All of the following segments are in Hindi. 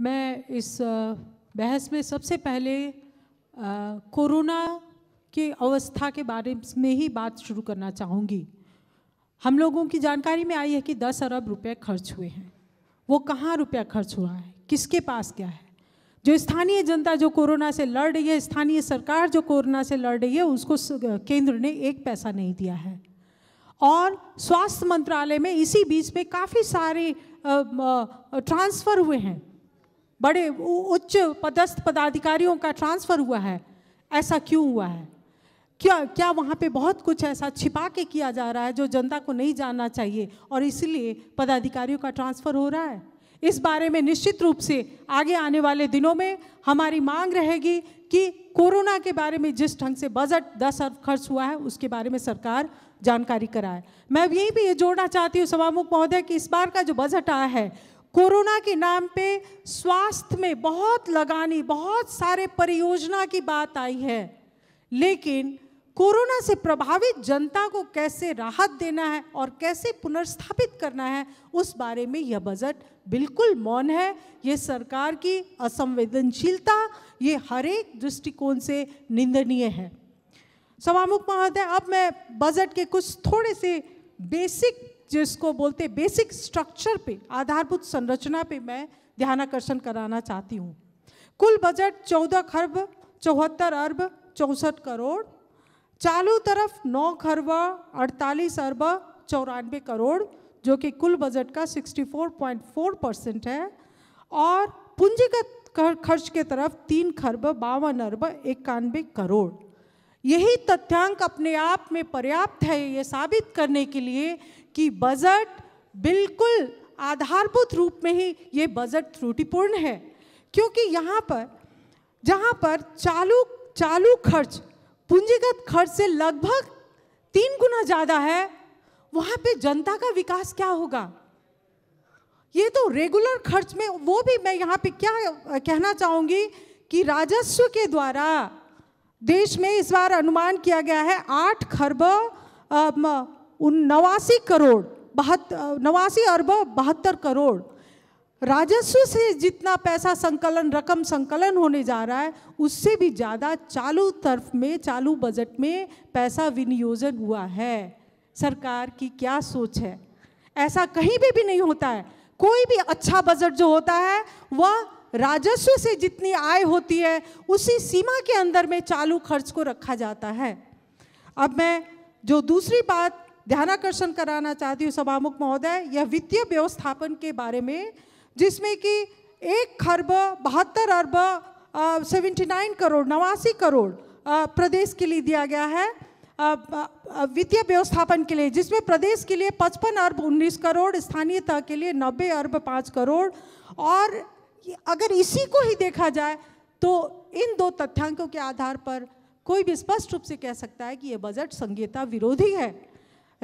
मैं इस बहस में सबसे पहले कोरोना की अवस्था के बारे में ही बात शुरू करना चाहूँगी हम लोगों की जानकारी में आई है कि दस अरब रुपए खर्च हुए हैं वो कहाँ रुपया खर्च हुआ है किसके पास क्या है जो स्थानीय जनता जो कोरोना से लड़ रही है स्थानीय सरकार जो कोरोना से लड़ रही है उसको केंद्र ने एक पैसा नहीं दिया है और स्वास्थ्य मंत्रालय में इसी बीच में काफ़ी सारे ट्रांसफ़र हुए हैं बड़े उच्च पदस्थ पदाधिकारियों का ट्रांसफ़र हुआ है ऐसा क्यों हुआ है क्या क्या वहाँ पे बहुत कुछ ऐसा छिपा के किया जा रहा है जो जनता को नहीं जानना चाहिए और इसलिए पदाधिकारियों का ट्रांसफ़र हो रहा है इस बारे में निश्चित रूप से आगे आने वाले दिनों में हमारी मांग रहेगी कि कोरोना के बारे में जिस ढंग से बजट दस अरब खर्च हुआ है उसके बारे में सरकार जानकारी कराए मैं यही भी ये जोड़ना चाहती हूँ सभामुख महोदय कि इस बार का जो बजट आया है कोरोना के नाम पे स्वास्थ्य में बहुत लगानी बहुत सारे परियोजना की बात आई है लेकिन कोरोना से प्रभावित जनता को कैसे राहत देना है और कैसे पुनर्स्थापित करना है उस बारे में यह बजट बिल्कुल मौन है ये सरकार की असंवेदनशीलता ये हरेक दृष्टिकोण से निंदनीय है सभामुख महोदय अब मैं बजट के कुछ थोड़े से बेसिक जिसको बोलते बेसिक स्ट्रक्चर पे आधारभूत संरचना पे मैं ध्यान आकर्षण कराना चाहती हूँ कुल बजट चौदह खरब चौहत्तर अरब चौंसठ करोड़ चालू तरफ नौ खरब अड़तालीस अरब चौरानवे करोड़ जो कि कुल बजट का 64.4 परसेंट है और पूंजीगत खर्च के तरफ तीन खरब बावन अरब इक्यानवे करोड़ यही तथ्यांक अपने आप में पर्याप्त है ये साबित करने के लिए कि बजट बिल्कुल आधारभूत रूप में ही ये बजट त्रुटिपूर्ण है क्योंकि यहाँ पर जहाँ पर चालू चालू खर्च पूंजीगत खर्च से लगभग तीन गुना ज़्यादा है वहाँ पे जनता का विकास क्या होगा ये तो रेगुलर खर्च में वो भी मैं यहाँ पे क्या कहना चाहूँगी कि राजस्व के द्वारा देश में इस बार अनुमान किया गया है आठ खरब उन नवासी करोड़ बहत्तर नवासी अरब बहत्तर करोड़ राजस्व से जितना पैसा संकलन रकम संकलन होने जा रहा है उससे भी ज़्यादा चालू तरफ में चालू बजट में पैसा विनियोजन हुआ है सरकार की क्या सोच है ऐसा कहीं भी भी नहीं होता है कोई भी अच्छा बजट जो होता है वह राजस्व से जितनी आय होती है उसी सीमा के अंदर में चालू खर्च को रखा जाता है अब मैं जो दूसरी बात ध्यानाकर्षण कराना चाहती हूँ सभामुख महोदय यह वित्तीय व्यवस्थापन के बारे में जिसमें कि एक खरब बहत्तर अरब सेवेंटी नाइन करोड़ नवासी करोड़ आ, प्रदेश के लिए दिया गया है वित्तीय व्यवस्थापन के लिए जिसमें प्रदेश के लिए पचपन अरब उन्नीस करोड़ स्थानीय तह के लिए नब्बे अरब पाँच करोड़ और अगर इसी को ही देखा जाए तो इन दो तथ्यांकों के आधार पर कोई भी स्पष्ट रूप से कह सकता है कि ये बजट संघीयता विरोधी है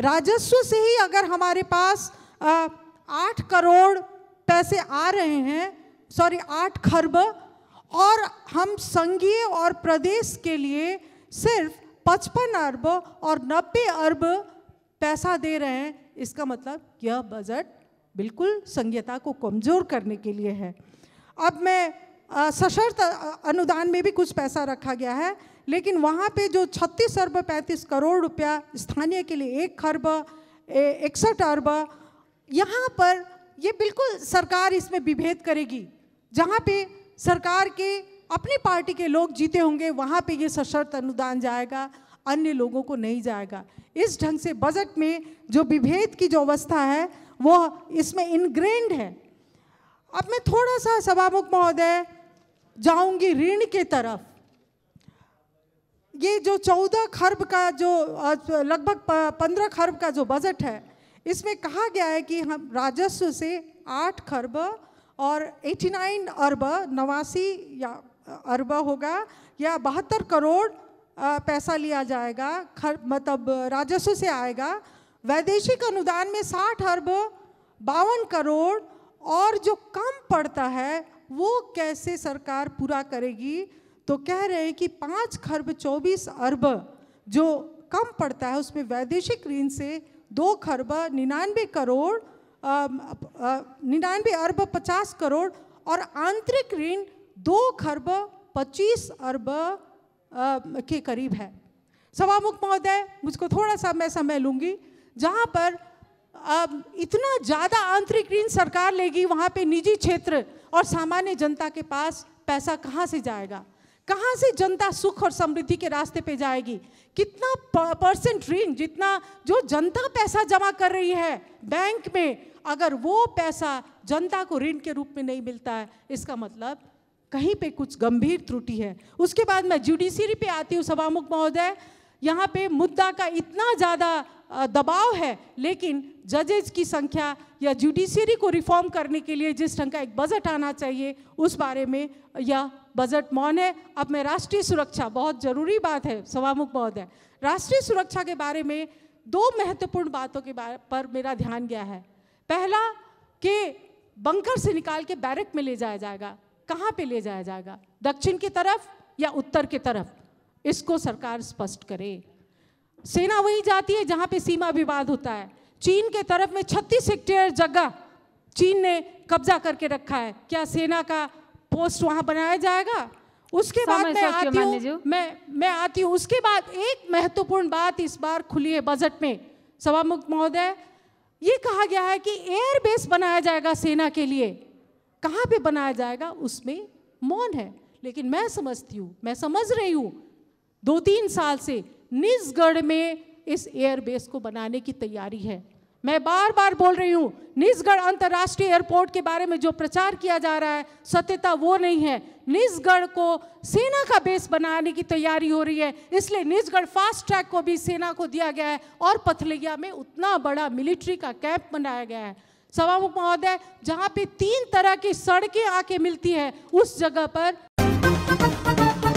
राजस्व से ही अगर हमारे पास आठ करोड़ पैसे आ रहे हैं सॉरी आठ खरब और हम संघीय और प्रदेश के लिए सिर्फ पचपन अरब और नब्बे अरब पैसा दे रहे हैं इसका मतलब यह बजट बिल्कुल संघीयता को कमज़ोर करने के लिए है अब मैं सशर्त अनुदान में भी कुछ पैसा रखा गया है लेकिन वहाँ पे जो 36 अरब 35 करोड़ रुपया स्थानीय के लिए एक खरब इकसठ अरब यहाँ पर ये बिल्कुल सरकार इसमें विभेद करेगी जहाँ पे सरकार के अपनी पार्टी के लोग जीते होंगे वहाँ पे ये सशर्त अनुदान जाएगा अन्य लोगों को नहीं जाएगा इस ढंग से बजट में जो विभेद की जो अवस्था है वो इसमें इनग्रेंड है अब मैं थोड़ा सा सभामुख महोदय जाऊंगी ऋण के तरफ ये जो चौदह खरब का जो लगभग पंद्रह खरब का जो बजट है इसमें कहा गया है कि हम राजस्व से आठ खरब और एटी नाइन अरब नवासी या अरब होगा या बहत्तर करोड़ पैसा लिया जाएगा खर मतलब राजस्व से आएगा वैदेशिक अनुदान में साठ अरब बावन करोड़ और जो कम पड़ता है वो कैसे सरकार पूरा करेगी तो कह रहे हैं कि पाँच खरब चौबीस अरब जो कम पड़ता है उसमें वैदेशिक ऋण से दो खरब निन्यानवे करोड़ निन्यानवे अरब पचास करोड़ और आंतरिक ऋण दो खरब पच्चीस अरब के करीब है सभामुख महोदय मुझको थोड़ा सा मैं समय लूँगी जहाँ पर आ, इतना ज़्यादा आंतरिक ऋण सरकार लेगी वहाँ पे निजी क्षेत्र और सामान्य जनता के पास पैसा कहाँ से जाएगा कहाँ से जनता सुख और समृद्धि के रास्ते पे जाएगी कितना परसेंट ऋण जितना जो जनता पैसा जमा कर रही है बैंक में अगर वो पैसा जनता को ऋण के रूप में नहीं मिलता है इसका मतलब कहीं पे कुछ गंभीर त्रुटि है उसके बाद मैं जुडिशरी पे आती हूँ सभामुख महोदय यहाँ पे मुद्दा का इतना ज़्यादा दबाव है लेकिन जजेज की संख्या या जुडिशरी को रिफॉर्म करने के लिए जिस ढंग का एक बजट आना चाहिए उस बारे में यह बजट मौन है अब मैं राष्ट्रीय सुरक्षा बहुत ज़रूरी बात है सभामुख है राष्ट्रीय सुरक्षा के बारे में दो महत्वपूर्ण बातों के बारे पर मेरा ध्यान गया है पहला कि बंकर से निकाल के बैरक में ले जाया जाएगा कहाँ पर ले जाया जाएगा दक्षिण की तरफ या उत्तर की तरफ इसको सरकार स्पष्ट करे सेना वही जाती है जहां पे सीमा विवाद होता है चीन के तरफ में 36 हेक्टेयर जगह चीन ने कब्जा करके रखा है क्या सेना का पोस्ट वहां बनाया जाएगा उसके बाद मैं आती हूँ मैं मैं आती हूँ उसके बाद एक महत्वपूर्ण बात इस बार खुली है बजट में सभामुख महोदय ये कहा गया है कि एयरबेस बनाया जाएगा सेना के लिए कहाँ पे बनाया जाएगा उसमें मौन है लेकिन मैं समझती हूँ मैं समझ रही हूँ दो तीन साल से निजगढ़ में इस एयरबेस को बनाने की तैयारी है मैं बार बार बोल रही हूँ निजगढ़ अंतर्राष्ट्रीय एयरपोर्ट के बारे में जो प्रचार किया जा रहा है सत्यता वो नहीं है निजगढ़ को सेना का बेस बनाने की तैयारी हो रही है इसलिए निजगढ़ फास्ट ट्रैक को भी सेना को दिया गया है और पथलिया में उतना बड़ा मिलिट्री का कैंप बनाया गया है सभामुख महोदय जहाँ पे तीन तरह की सड़कें आके मिलती है उस जगह पर